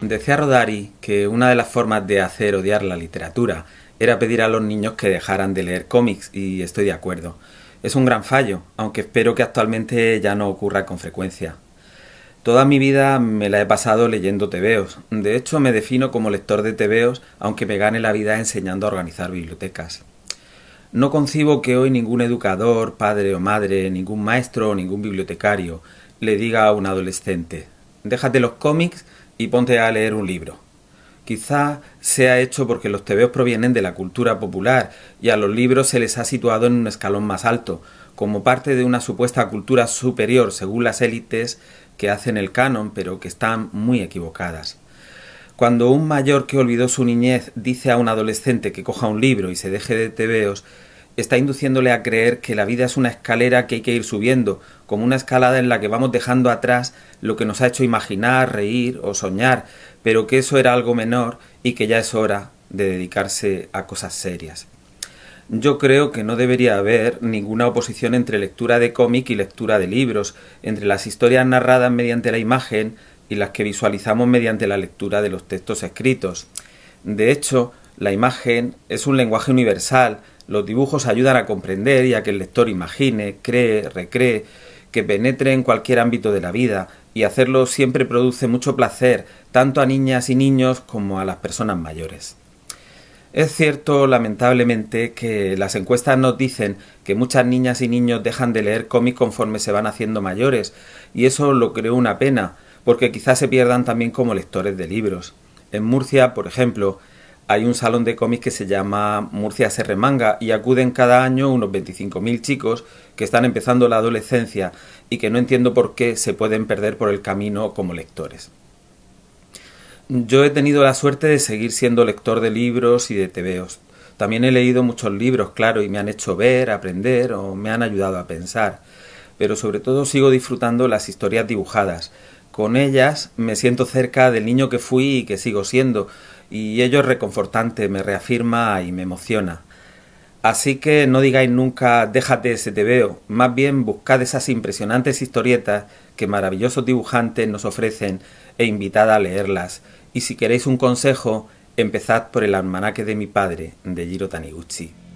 Decía Rodari que una de las formas de hacer odiar la literatura era pedir a los niños que dejaran de leer cómics, y estoy de acuerdo. Es un gran fallo, aunque espero que actualmente ya no ocurra con frecuencia. Toda mi vida me la he pasado leyendo tebeos. De hecho, me defino como lector de tebeos, aunque me gane la vida enseñando a organizar bibliotecas. No concibo que hoy ningún educador, padre o madre, ningún maestro o ningún bibliotecario le diga a un adolescente, déjate los cómics y ponte a leer un libro. Quizá sea hecho porque los tebeos provienen de la cultura popular y a los libros se les ha situado en un escalón más alto, como parte de una supuesta cultura superior según las élites que hacen el canon, pero que están muy equivocadas. Cuando un mayor que olvidó su niñez dice a un adolescente que coja un libro y se deje de tebeos, está induciéndole a creer que la vida es una escalera que hay que ir subiendo, como una escalada en la que vamos dejando atrás lo que nos ha hecho imaginar, reír o soñar, pero que eso era algo menor y que ya es hora de dedicarse a cosas serias. Yo creo que no debería haber ninguna oposición entre lectura de cómic y lectura de libros, entre las historias narradas mediante la imagen y las que visualizamos mediante la lectura de los textos escritos. De hecho, la imagen es un lenguaje universal. Los dibujos ayudan a comprender y a que el lector imagine, cree, recree, que penetre en cualquier ámbito de la vida, y hacerlo siempre produce mucho placer, tanto a niñas y niños como a las personas mayores. Es cierto, lamentablemente, que las encuestas nos dicen que muchas niñas y niños dejan de leer cómics conforme se van haciendo mayores, y eso lo creo una pena, porque quizás se pierdan también como lectores de libros. En Murcia, por ejemplo, hay un salón de cómics que se llama Murcia se y acuden cada año unos 25.000 chicos que están empezando la adolescencia y que no entiendo por qué se pueden perder por el camino como lectores. Yo he tenido la suerte de seguir siendo lector de libros y de tebeos. También he leído muchos libros, claro, y me han hecho ver, aprender o me han ayudado a pensar. Pero sobre todo sigo disfrutando las historias dibujadas. Con ellas me siento cerca del niño que fui y que sigo siendo, y ello es reconfortante, me reafirma y me emociona. Así que no digáis nunca déjate ese te veo, más bien buscad esas impresionantes historietas que maravillosos dibujantes nos ofrecen e invitad a leerlas. Y si queréis un consejo, empezad por el almanaque de mi padre, de Jiro Taniguchi.